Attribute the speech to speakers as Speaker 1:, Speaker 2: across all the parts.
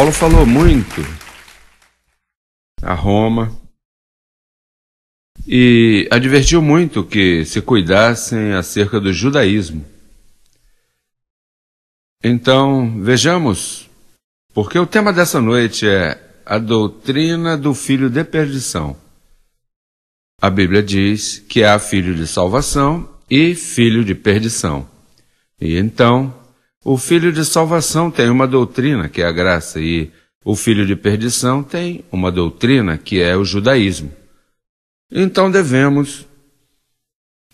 Speaker 1: Paulo falou muito a Roma e advertiu muito que se cuidassem acerca do judaísmo. Então, vejamos, porque o tema dessa noite é a doutrina do filho de perdição. A Bíblia diz que há filho de salvação e filho de perdição. E então, o filho de salvação tem uma doutrina, que é a graça, e o filho de perdição tem uma doutrina, que é o judaísmo. Então devemos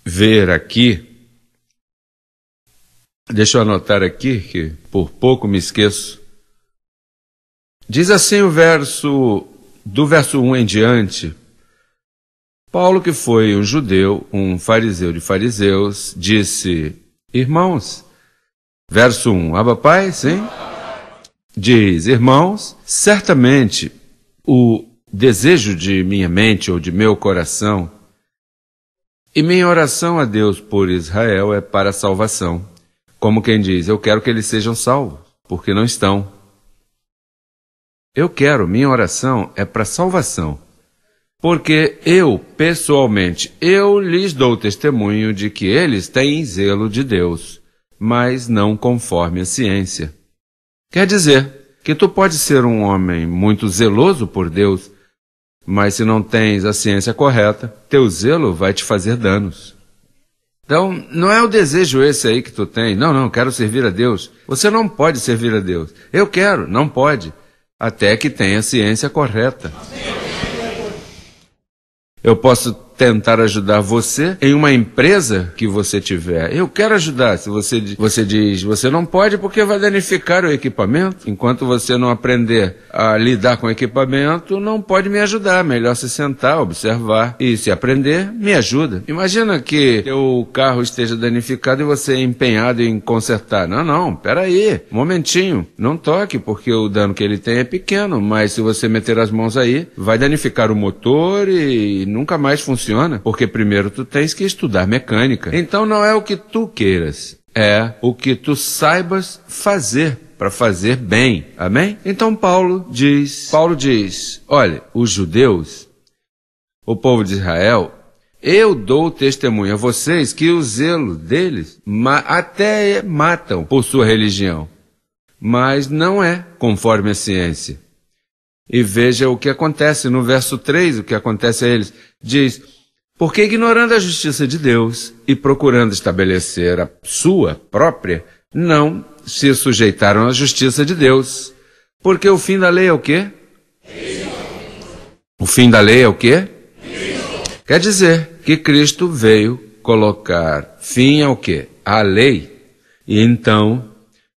Speaker 1: ver aqui. Deixa eu anotar aqui, que por pouco me esqueço. Diz assim o verso, do verso 1 em diante, Paulo, que foi um judeu, um fariseu de fariseus, disse: Irmãos, Verso 1. Abba Pai, sim? Diz, irmãos, certamente o desejo de minha mente ou de meu coração e minha oração a Deus por Israel é para a salvação. Como quem diz, eu quero que eles sejam salvos, porque não estão. Eu quero, minha oração é para salvação. Porque eu, pessoalmente, eu lhes dou testemunho de que eles têm zelo de Deus mas não conforme a ciência. Quer dizer que tu pode ser um homem muito zeloso por Deus, mas se não tens a ciência correta, teu zelo vai te fazer danos. Então, não é o desejo esse aí que tu tem, não, não, quero servir a Deus. Você não pode servir a Deus. Eu quero, não pode, até que tenha a ciência correta. Eu posso tentar ajudar você em uma empresa que você tiver. Eu quero ajudar. Se você, você diz, você não pode porque vai danificar o equipamento. Enquanto você não aprender a lidar com o equipamento, não pode me ajudar. Melhor se sentar, observar e se aprender, me ajuda. Imagina que o carro esteja danificado e você é empenhado em consertar. Não, não, peraí, um momentinho. Não toque, porque o dano que ele tem é pequeno, mas se você meter as mãos aí, vai danificar o motor e nunca mais funciona funciona, porque primeiro tu tens que estudar mecânica. Então não é o que tu queiras, é o que tu saibas fazer para fazer bem. Amém? Então Paulo diz, Paulo diz, olha, os judeus, o povo de Israel, eu dou testemunho a vocês que o zelo deles ma até matam por sua religião, mas não é conforme a ciência. E veja o que acontece no verso 3, o que acontece a eles. Diz: porque ignorando a justiça de Deus e procurando estabelecer a sua própria, não se sujeitaram à justiça de Deus. Porque o fim da lei é o quê? O fim da lei é o quê? Quer dizer que Cristo veio colocar fim ao quê? À lei. E então,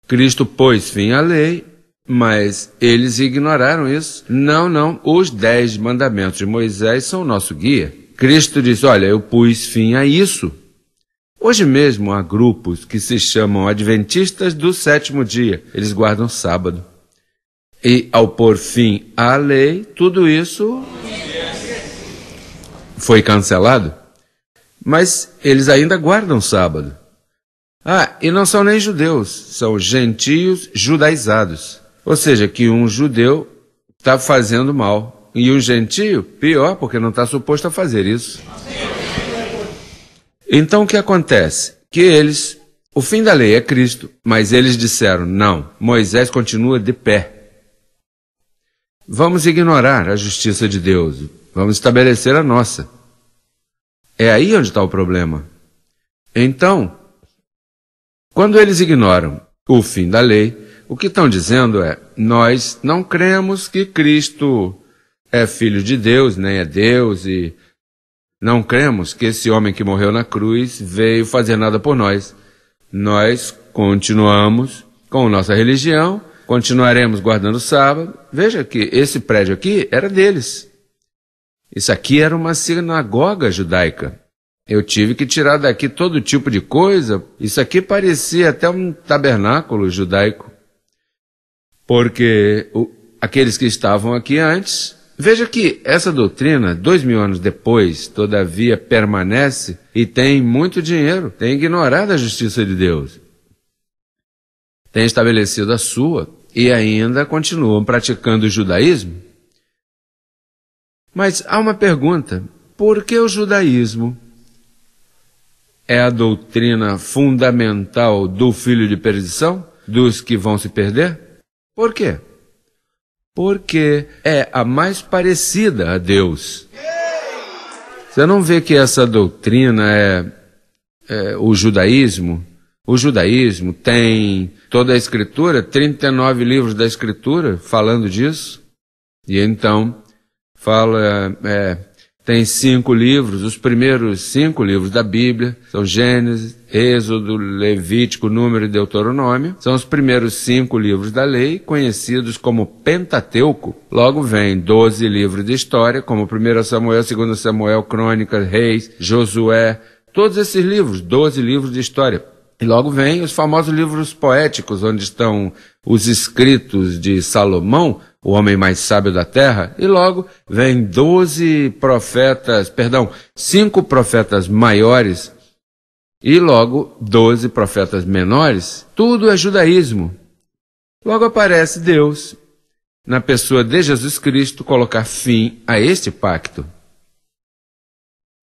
Speaker 1: Cristo pôs fim à lei, mas eles ignoraram isso. Não, não, os dez mandamentos de Moisés são o nosso guia. Cristo diz: Olha, eu pus fim a isso. Hoje mesmo há grupos que se chamam Adventistas do sétimo dia, eles guardam sábado. E ao pôr fim à lei, tudo isso foi cancelado. Mas eles ainda guardam sábado. Ah, e não são nem judeus, são gentios judaizados. Ou seja, que um judeu está fazendo mal e um gentio, pior, porque não está suposto a fazer isso. Então o que acontece? Que eles, o fim da lei é Cristo, mas eles disseram: não, Moisés continua de pé. Vamos ignorar a justiça de Deus, vamos estabelecer a nossa. É aí onde está o problema. Então, quando eles ignoram o fim da lei, o que estão dizendo é: nós não cremos que Cristo é filho de Deus, nem né? é Deus, e não cremos que esse homem que morreu na cruz veio fazer nada por nós. Nós continuamos com nossa religião, continuaremos guardando o sábado. Veja que esse prédio aqui era deles. Isso aqui era uma sinagoga judaica. Eu tive que tirar daqui todo tipo de coisa. Isso aqui parecia até um tabernáculo judaico. Porque o, aqueles que estavam aqui antes Veja que essa doutrina, dois mil anos depois, todavia permanece e tem muito dinheiro, tem ignorado a justiça de Deus, tem estabelecido a sua e ainda continuam praticando o judaísmo. Mas há uma pergunta: por que o judaísmo é a doutrina fundamental do filho de perdição, dos que vão se perder? Por quê? porque é a mais parecida a Deus. Você não vê que essa doutrina é, é o judaísmo? O judaísmo tem toda a escritura, 39 livros da escritura falando disso. E então fala é, tem cinco livros, os primeiros cinco livros da Bíblia, são Gênesis, Êxodo, Levítico, Número e Deuteronômio, são os primeiros cinco livros da lei, conhecidos como Pentateuco. Logo vem doze livros de história, como 1 Samuel, 2 Samuel, Crônicas, Reis, Josué, todos esses livros, doze livros de história. E logo vem os famosos livros poéticos, onde estão os escritos de Salomão, o homem mais sábio da terra, e logo vem doze profetas, perdão, cinco profetas maiores e logo doze profetas menores. Tudo é judaísmo. Logo aparece Deus, na pessoa de Jesus Cristo, colocar fim a este pacto.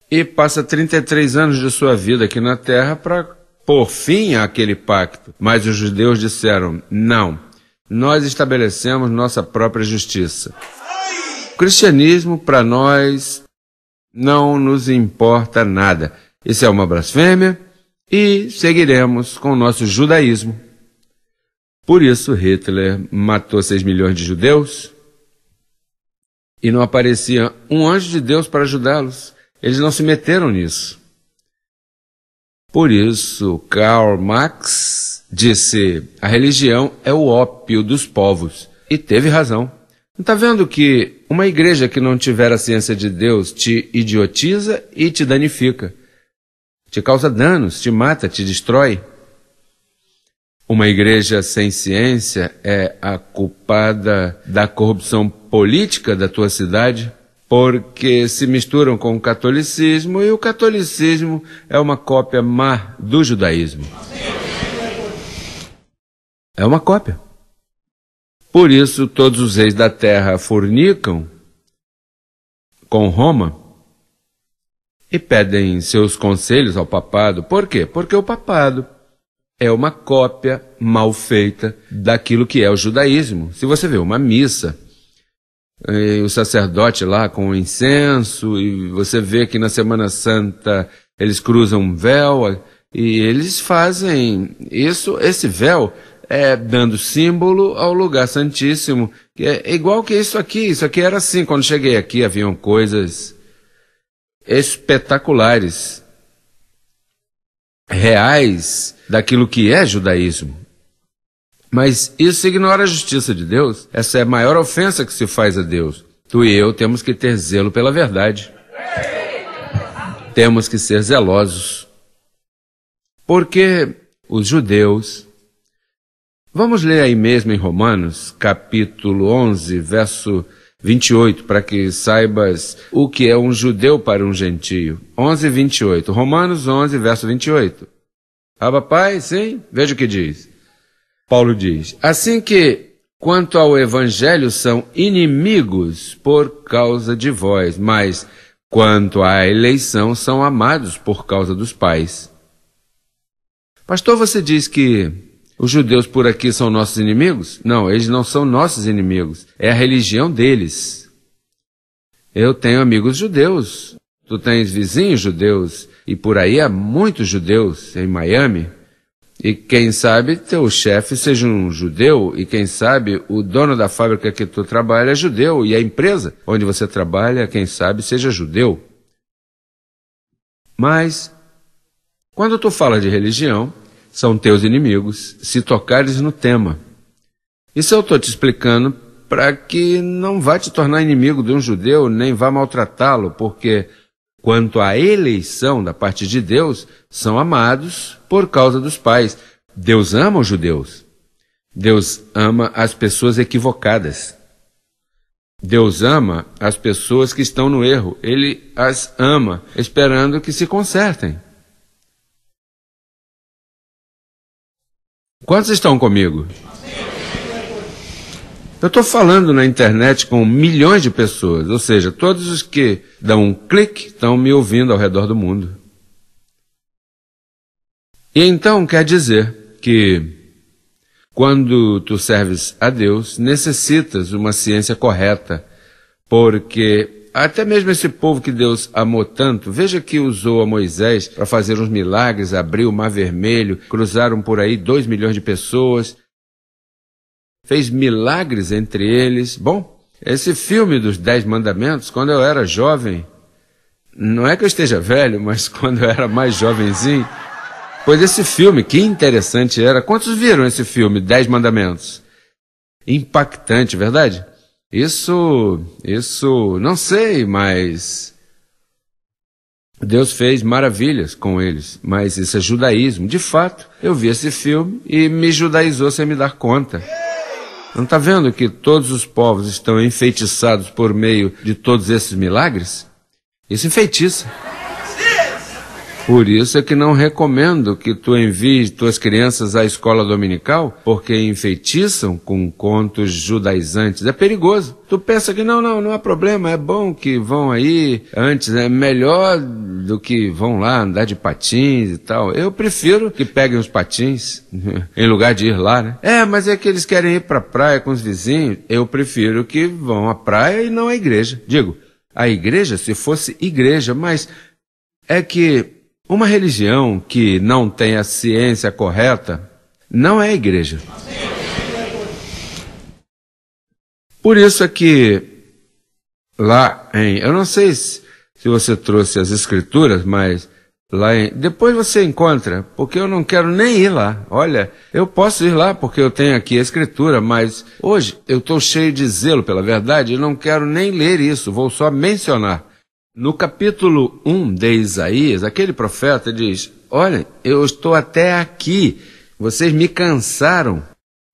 Speaker 1: E passa 33 anos de sua vida aqui na terra para pôr fim àquele pacto. Mas os judeus disseram: não, nós estabelecemos nossa própria justiça. O cristianismo, para nós, não nos importa nada. Isso é uma blasfêmia e seguiremos com o nosso judaísmo. Por isso, Hitler matou 6 milhões de judeus e não aparecia um anjo de Deus para ajudá-los. Eles não se meteram nisso. Por isso, Karl Marx disse: a religião é o ópio dos povos. E teve razão. Não está vendo que uma igreja que não tiver a ciência de Deus te idiotiza e te danifica? Te causa danos, te mata, te destrói? Uma igreja sem ciência é a culpada da corrupção política da tua cidade? porque se misturam com o catolicismo e o catolicismo é uma cópia má do judaísmo. É uma cópia. Por isso, todos os reis da terra fornicam com Roma e pedem seus conselhos ao papado. Por quê? Porque o papado é uma cópia mal feita daquilo que é o judaísmo. Se você vê uma missa e o sacerdote lá com o incenso, e você vê que na Semana Santa eles cruzam um véu, e eles fazem isso, esse véu é dando símbolo ao lugar santíssimo, que é igual que isso aqui, isso aqui era assim, quando cheguei aqui haviam coisas espetaculares, reais daquilo que é judaísmo. Mas isso ignora a justiça de Deus. Essa é a maior ofensa que se faz a Deus. Tu e eu temos que ter zelo pela verdade. Temos que ser zelosos. Porque os judeus. Vamos ler aí mesmo em Romanos, capítulo 11, verso 28, para que saibas o que é um judeu para um gentio. 11, 28. Romanos 11, verso 28. Ah, papai, sim? Veja o que diz. Paulo diz: Assim que, quanto ao evangelho, são inimigos por causa de vós, mas quanto à eleição, são amados por causa dos pais. Pastor, você diz que os judeus por aqui são nossos inimigos? Não, eles não são nossos inimigos, é a religião deles. Eu tenho amigos judeus, tu tens vizinhos judeus, e por aí há muitos judeus em Miami. E quem sabe teu chefe seja um judeu, e quem sabe o dono da fábrica que tu trabalha é judeu, e a empresa onde você trabalha, quem sabe, seja judeu. Mas, quando tu fala de religião, são teus inimigos, se tocares no tema. Isso eu estou te explicando para que não vá te tornar inimigo de um judeu, nem vá maltratá-lo, porque quanto à eleição da parte de Deus, são amados por causa dos pais. Deus ama os judeus. Deus ama as pessoas equivocadas. Deus ama as pessoas que estão no erro. Ele as ama, esperando que se consertem. Quantos estão comigo? Eu estou falando na internet com milhões de pessoas, ou seja, todos os que dão um clique estão me ouvindo ao redor do mundo. E então quer dizer que quando tu serves a Deus, necessitas uma ciência correta, porque até mesmo esse povo que Deus amou tanto, veja que usou a Moisés para fazer uns milagres, abrir o mar vermelho, cruzaram por aí dois milhões de pessoas, fez milagres entre eles. Bom, esse filme dos Dez Mandamentos, quando eu era jovem, não é que eu esteja velho, mas quando eu era mais jovenzinho, pois esse filme, que interessante era. Quantos viram esse filme, Dez Mandamentos? Impactante, verdade? Isso, isso, não sei, mas Deus fez maravilhas com eles, mas isso é judaísmo. De fato, eu vi esse filme e me judaizou sem me dar conta. Não está vendo que todos os povos estão enfeitiçados por meio de todos esses milagres? Isso enfeitiça. Por isso é que não recomendo que tu envies tuas crianças à escola dominical, porque enfeitiçam com contos judaizantes. É perigoso. Tu pensa que não, não, não há problema, é bom que vão aí antes, é melhor do que vão lá andar de patins e tal. Eu prefiro que peguem os patins em lugar de ir lá, né? É, mas é que eles querem ir pra praia com os vizinhos. Eu prefiro que vão à praia e não à igreja. Digo, a igreja se fosse igreja, mas é que uma religião que não tem a ciência correta não é igreja. Por isso é que lá em, eu não sei se se você trouxe as escrituras, mas lá em... depois você encontra, porque eu não quero nem ir lá. Olha, eu posso ir lá porque eu tenho aqui a escritura, mas hoje eu estou cheio de zelo pela verdade e não quero nem ler isso, vou só mencionar. No capítulo 1 de Isaías, aquele profeta diz: olha, eu estou até aqui, vocês me cansaram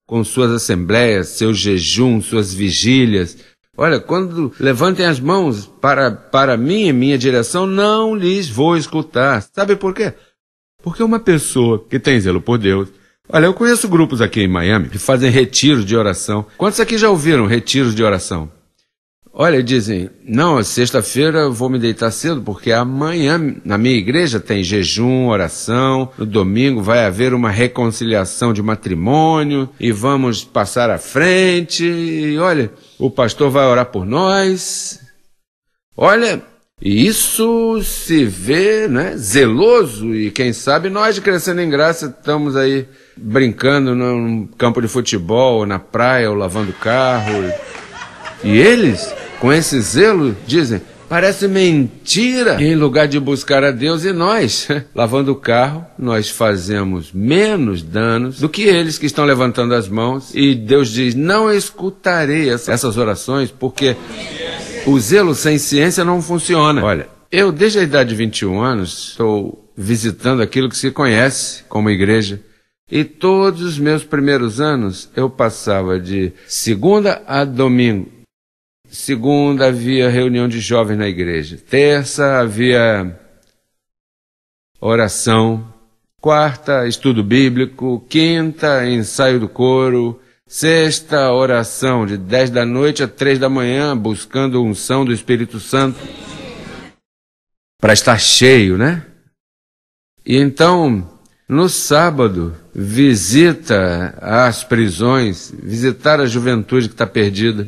Speaker 1: com suas assembleias, seus jejuns, suas vigílias Olha, quando levantem as mãos para, para mim e minha direção, não lhes vou escutar. Sabe por quê? Porque uma pessoa que tem zelo por Deus. Olha, eu conheço grupos aqui em Miami que fazem retiros de oração. Quantos aqui já ouviram retiros de oração? Olha, dizem, não, sexta-feira vou me deitar cedo, porque amanhã na minha igreja tem jejum, oração, no domingo vai haver uma reconciliação de matrimônio e vamos passar à frente. E olha, o pastor vai orar por nós. Olha, isso se vê, né, zeloso e quem sabe nós de Crescendo em Graça estamos aí brincando num campo de futebol, na praia ou lavando carro. E eles, com esse zelo, dizem: parece mentira. E em lugar de buscar a Deus e nós, lavando o carro, nós fazemos menos danos do que eles que estão levantando as mãos. E Deus diz: não escutarei essas orações, porque o zelo sem ciência não funciona. Olha, eu desde a idade de 21 anos estou visitando aquilo que se conhece como igreja. E todos os meus primeiros anos eu passava de segunda a domingo Segunda, havia reunião de jovens na igreja. Terça, havia oração. Quarta, estudo bíblico. Quinta, ensaio do coro. Sexta, oração de dez da noite a três da manhã, buscando unção do Espírito Santo. Para estar cheio, né? E então, no sábado, visita as prisões, visitar a juventude que está perdida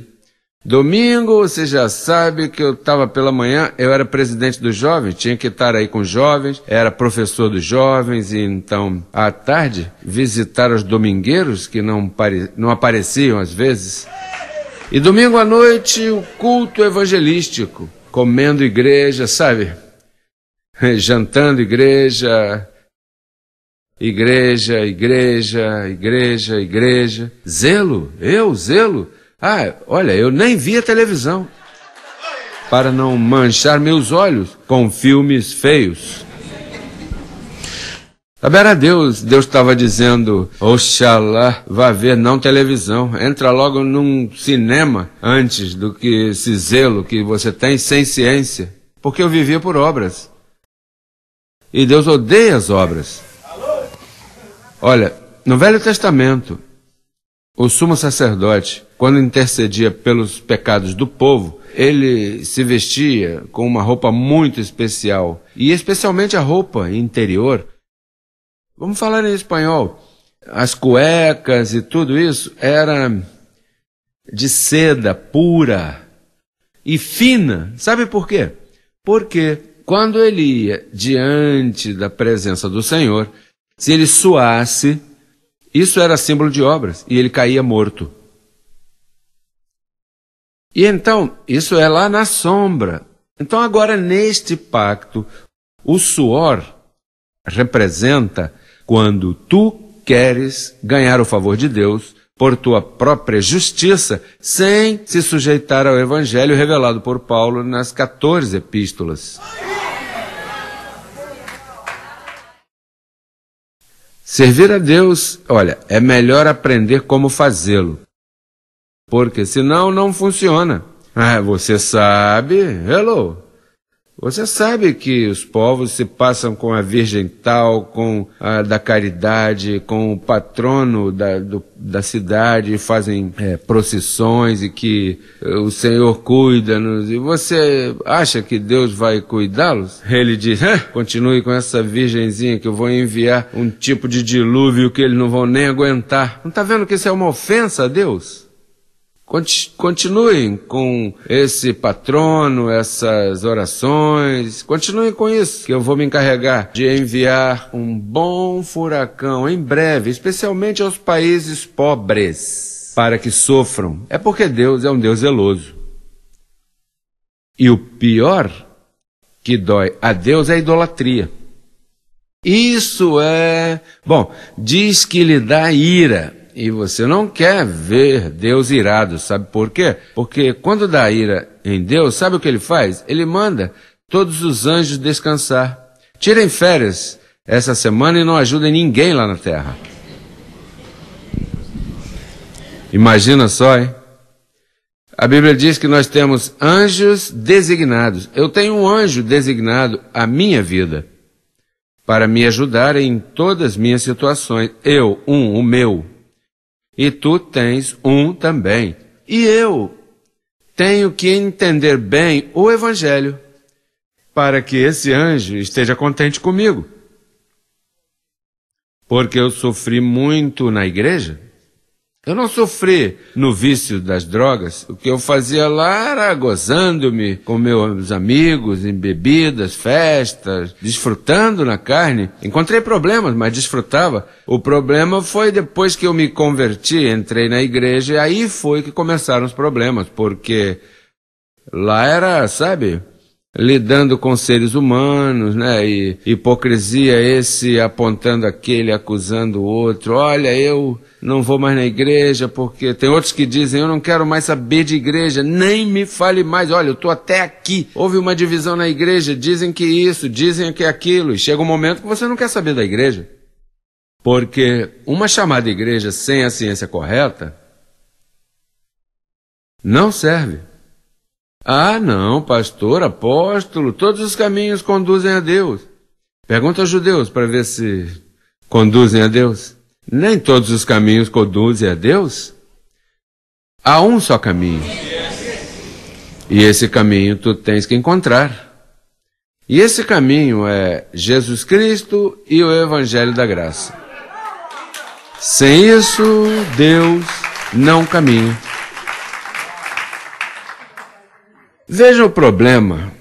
Speaker 1: Domingo, você já sabe que eu estava pela manhã, eu era presidente dos jovens, tinha que estar aí com os jovens, era professor dos jovens, e então, à tarde, visitar os domingueiros que não, pare, não apareciam às vezes. E domingo à noite, o culto evangelístico, comendo igreja, sabe? Jantando igreja, igreja, igreja, igreja, igreja. Zelo, eu, zelo. Ah, olha, eu nem via televisão para não manchar meus olhos com filmes feios. a Deus, Deus estava dizendo, Oxalá, vá ver não televisão, entra logo num cinema antes do que esse zelo que você tem sem ciência, porque eu vivia por obras. E Deus odeia as obras. Olha, no Velho Testamento, o sumo sacerdote, quando intercedia pelos pecados do povo, ele se vestia com uma roupa muito especial, e especialmente a roupa interior. Vamos falar em espanhol. As cuecas e tudo isso era de seda pura e fina. Sabe por quê? Porque quando ele ia diante da presença do Senhor, se ele suasse, isso era símbolo de obras, e ele caía morto. E então, isso é lá na sombra. Então, agora, neste pacto, o suor representa quando tu queres ganhar o favor de Deus por tua própria justiça, sem se sujeitar ao evangelho revelado por Paulo nas 14 epístolas. Servir a Deus, olha, é melhor aprender como fazê-lo. Porque senão não funciona. Ah, você sabe, hello, você sabe que os povos se passam com a Virgem Tal, com a da Caridade, com o patrono da, do, da cidade, fazem é, procissões e que eh, o Senhor cuida-nos. E você acha que Deus vai cuidá-los? Ele diz: continue com essa virgenzinha que eu vou enviar um tipo de dilúvio que eles não vão nem aguentar. Não está vendo que isso é uma ofensa a Deus? Continuem com esse patrono, essas orações, continuem com isso, que eu vou me encarregar de enviar um bom furacão em breve, especialmente aos países pobres, para que sofram. É porque Deus é um Deus zeloso. E o pior que dói a Deus é a idolatria. Isso é. Bom, diz que lhe dá ira e você não quer ver Deus irado, sabe por quê? Porque quando dá ira em Deus, sabe o que ele faz? Ele manda todos os anjos descansar. Tirem férias essa semana e não ajudem ninguém lá na terra. Imagina só, hein? A Bíblia diz que nós temos anjos designados. Eu tenho um anjo designado à minha vida para me ajudar em todas as minhas situações. Eu, um, o meu, e tu tens um também. E eu tenho que entender bem o Evangelho para que esse anjo esteja contente comigo. Porque eu sofri muito na igreja eu não sofri no vício das drogas. O que eu fazia lá era gozando-me com meus amigos, em bebidas, festas, desfrutando na carne. Encontrei problemas, mas desfrutava. O problema foi depois que eu me converti, entrei na igreja, e aí foi que começaram os problemas, porque lá era, sabe, lidando com seres humanos, né? E hipocrisia esse apontando aquele, acusando o outro. Olha, eu não vou mais na igreja porque tem outros que dizem eu não quero mais saber de igreja, nem me fale mais. Olha, eu tô até aqui. Houve uma divisão na igreja, dizem que isso, dizem que aquilo, e chega um momento que você não quer saber da igreja. Porque uma chamada igreja sem a ciência correta não serve. Ah, não, pastor, apóstolo, todos os caminhos conduzem a Deus. Pergunta aos judeus para ver se conduzem a Deus. Nem todos os caminhos conduzem a Deus. Há um só caminho. E esse caminho tu tens que encontrar. E esse caminho é Jesus Cristo e o Evangelho da Graça. Sem isso, Deus não caminha. Veja o problema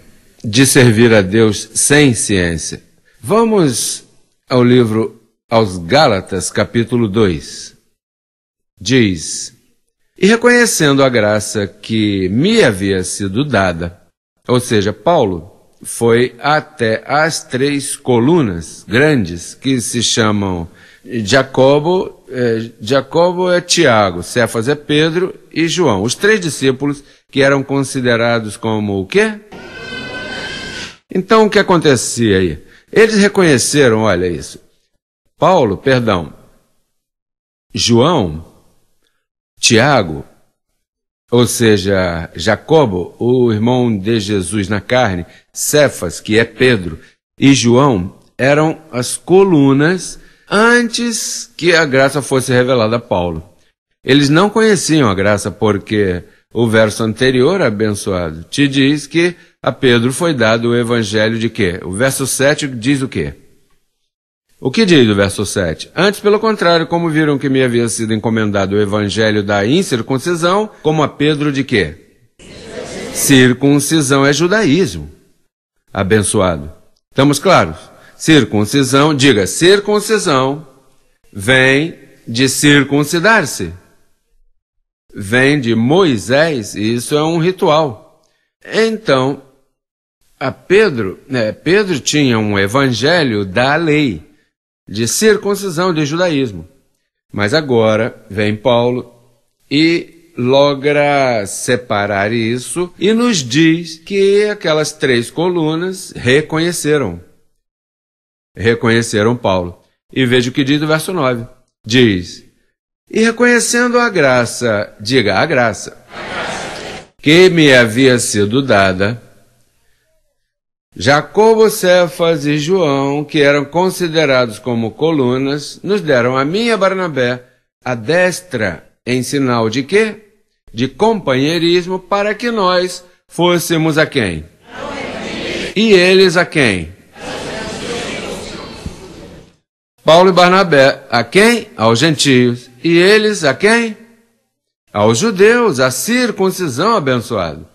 Speaker 1: de servir a Deus sem ciência. Vamos ao livro aos Gálatas, capítulo 2. Diz: E reconhecendo a graça que me havia sido dada, ou seja, Paulo foi até as três colunas grandes que se chamam Jacobo, é, Jacobo é Tiago, Cefas é Pedro e João. Os três discípulos que eram considerados como o quê? Então o que acontecia aí? Eles reconheceram, olha isso. Paulo, perdão, João, Tiago, ou seja, Jacobo, o irmão de Jesus na carne, Cefas, que é Pedro, e João eram as colunas antes que a graça fosse revelada a Paulo. Eles não conheciam a graça porque o verso anterior, abençoado, te diz que a Pedro foi dado o evangelho de quê? O verso 7 diz o quê? O que diz o verso 7? Antes, pelo contrário, como viram que me havia sido encomendado o evangelho da incircuncisão, como a Pedro de quê? Circuncisão é judaísmo. Abençoado. Estamos claros? Circuncisão, diga, circuncisão vem de circuncidar-se. Vem de Moisés, e isso é um ritual. Então, a Pedro, né, Pedro tinha um evangelho da lei, de circuncisão, de judaísmo. Mas agora vem Paulo e logra separar isso e nos diz que aquelas três colunas reconheceram reconheceram Paulo. E veja o que diz o verso 9. Diz: E reconhecendo a graça, diga a graça, a graça. que me havia sido dada, Jacobo, Cefas e João, que eram considerados como colunas, nos deram a minha Barnabé a destra em sinal de quê? De companheirismo para que nós fôssemos a quem? E eles a quem? Paulo e Barnabé a quem? Aos gentios. E eles a quem? Aos judeus, a circuncisão abençoada.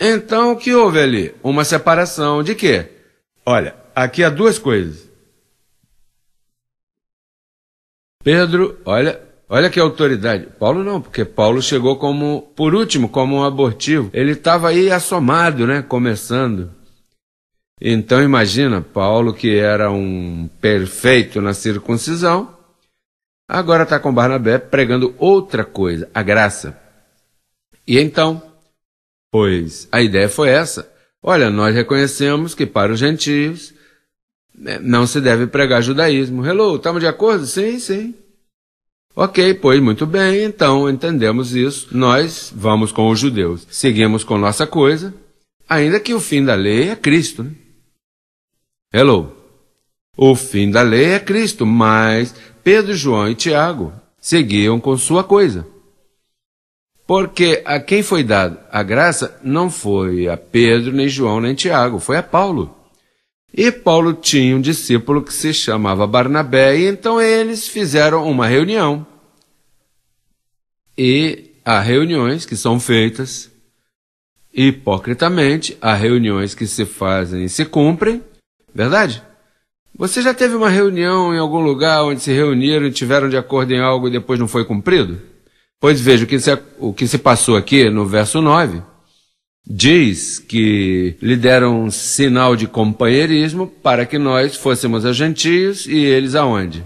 Speaker 1: Então o que houve ali? Uma separação de quê? Olha, aqui há duas coisas. Pedro, olha, olha que autoridade. Paulo não, porque Paulo chegou como, por último, como um abortivo. Ele estava aí assomado, né? Começando. Então imagina Paulo, que era um perfeito na circuncisão, agora está com Barnabé pregando outra coisa, a graça. E então, pois a ideia foi essa. Olha, nós reconhecemos que para os gentios né, não se deve pregar judaísmo. Hello, estamos de acordo? Sim, sim. Ok, pois muito bem, então entendemos isso. Nós vamos com os judeus, seguimos com nossa coisa, ainda que o fim da lei é Cristo. Né? Hello. O fim da lei é Cristo, mas Pedro, João e Tiago seguiam com sua coisa. Porque a quem foi dada a graça não foi a Pedro, nem João, nem Tiago, foi a Paulo. E Paulo tinha um discípulo que se chamava Barnabé, e então eles fizeram uma reunião. E há reuniões que são feitas hipocritamente, há reuniões que se fazem e se cumprem, Verdade? Você já teve uma reunião em algum lugar onde se reuniram e tiveram de acordo em algo e depois não foi cumprido? Pois veja, o que se, o que se passou aqui no verso 9 diz que lhe deram um sinal de companheirismo para que nós fôssemos a gentios e eles aonde?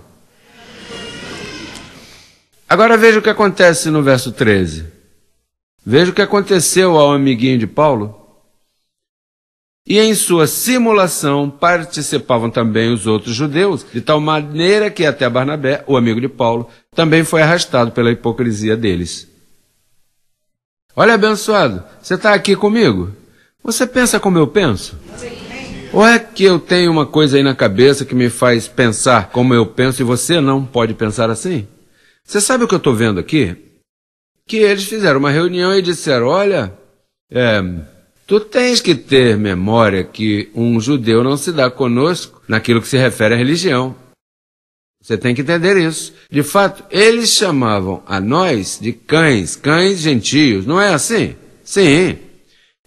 Speaker 1: Agora veja o que acontece no verso 13. Veja o que aconteceu ao amiguinho de Paulo. E em sua simulação participavam também os outros judeus, de tal maneira que até Barnabé, o amigo de Paulo, também foi arrastado pela hipocrisia deles. Olha, abençoado, você está aqui comigo? Você pensa como eu penso? Ou é que eu tenho uma coisa aí na cabeça que me faz pensar como eu penso e você não pode pensar assim? Você sabe o que eu estou vendo aqui? Que eles fizeram uma reunião e disseram: olha, é, Tu tens que ter memória que um judeu não se dá conosco naquilo que se refere à religião. Você tem que entender isso. De fato, eles chamavam a nós de cães, cães gentios, não é assim? Sim.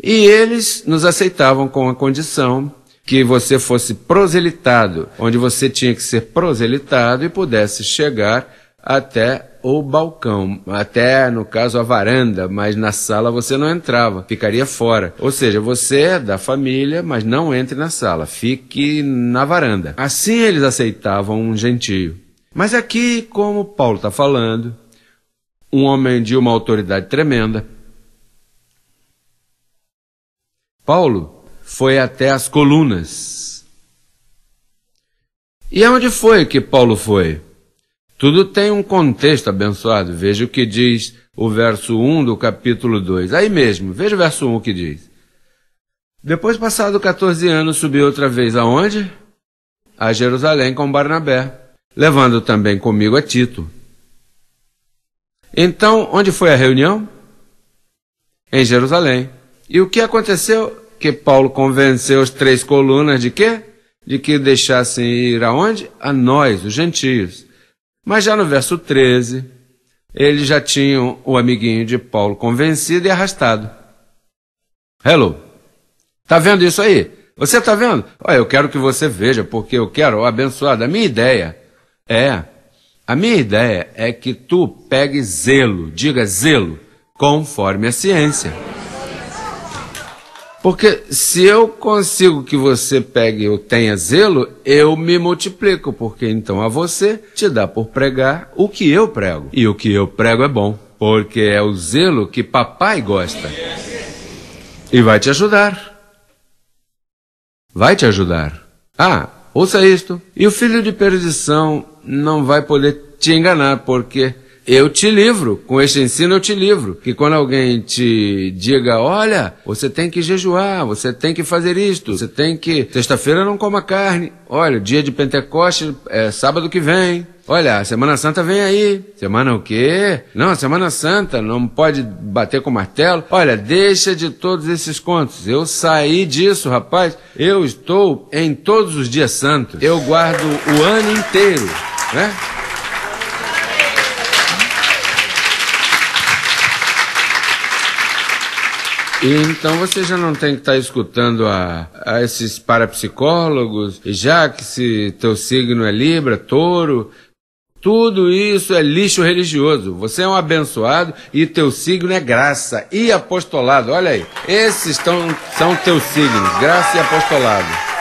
Speaker 1: E eles nos aceitavam com a condição que você fosse proselitado, onde você tinha que ser proselitado e pudesse chegar até ou balcão, até no caso a varanda, mas na sala você não entrava, ficaria fora. Ou seja, você é da família, mas não entre na sala, fique na varanda. Assim eles aceitavam um gentio. Mas aqui, como Paulo está falando, um homem de uma autoridade tremenda, Paulo foi até as colunas. E aonde foi que Paulo foi? Tudo tem um contexto abençoado. Veja o que diz o verso 1 do capítulo 2. Aí mesmo, veja o verso 1 que diz. Depois, passado 14 anos, subi outra vez aonde? A Jerusalém com Barnabé, levando também comigo a Tito. Então, onde foi a reunião? Em Jerusalém. E o que aconteceu? Que Paulo convenceu as três colunas de quê? De que deixassem ir aonde? A nós, os gentios. Mas já no verso 13, eles já tinham o amiguinho de Paulo convencido e arrastado. Hello. Tá vendo isso aí? Você tá vendo? Olha, eu quero que você veja, porque eu quero, oh, abençoado, a minha ideia é, a minha ideia é que tu pegue zelo, diga zelo, conforme a ciência. Porque se eu consigo que você pegue ou tenha zelo, eu me multiplico, porque então a você te dá por pregar o que eu prego. E o que eu prego é bom, porque é o zelo que papai gosta. E vai te ajudar. Vai te ajudar. Ah, ouça isto. E o filho de perdição não vai poder te enganar, porque eu te livro, com este ensino eu te livro. Que quando alguém te diga, olha, você tem que jejuar, você tem que fazer isto, você tem que. Sexta-feira não coma carne. Olha, dia de Pentecoste é sábado que vem. Olha, a Semana Santa vem aí. Semana o quê? Não, a Semana Santa não pode bater com martelo. Olha, deixa de todos esses contos. Eu saí disso, rapaz. Eu estou em todos os dias santos. Eu guardo o ano inteiro, né? Então você já não tem que estar tá escutando a, a, esses parapsicólogos, já que se teu signo é Libra, Touro, tudo isso é lixo religioso. Você é um abençoado e teu signo é graça e apostolado. Olha aí, esses tão, são teus signos, graça e apostolado.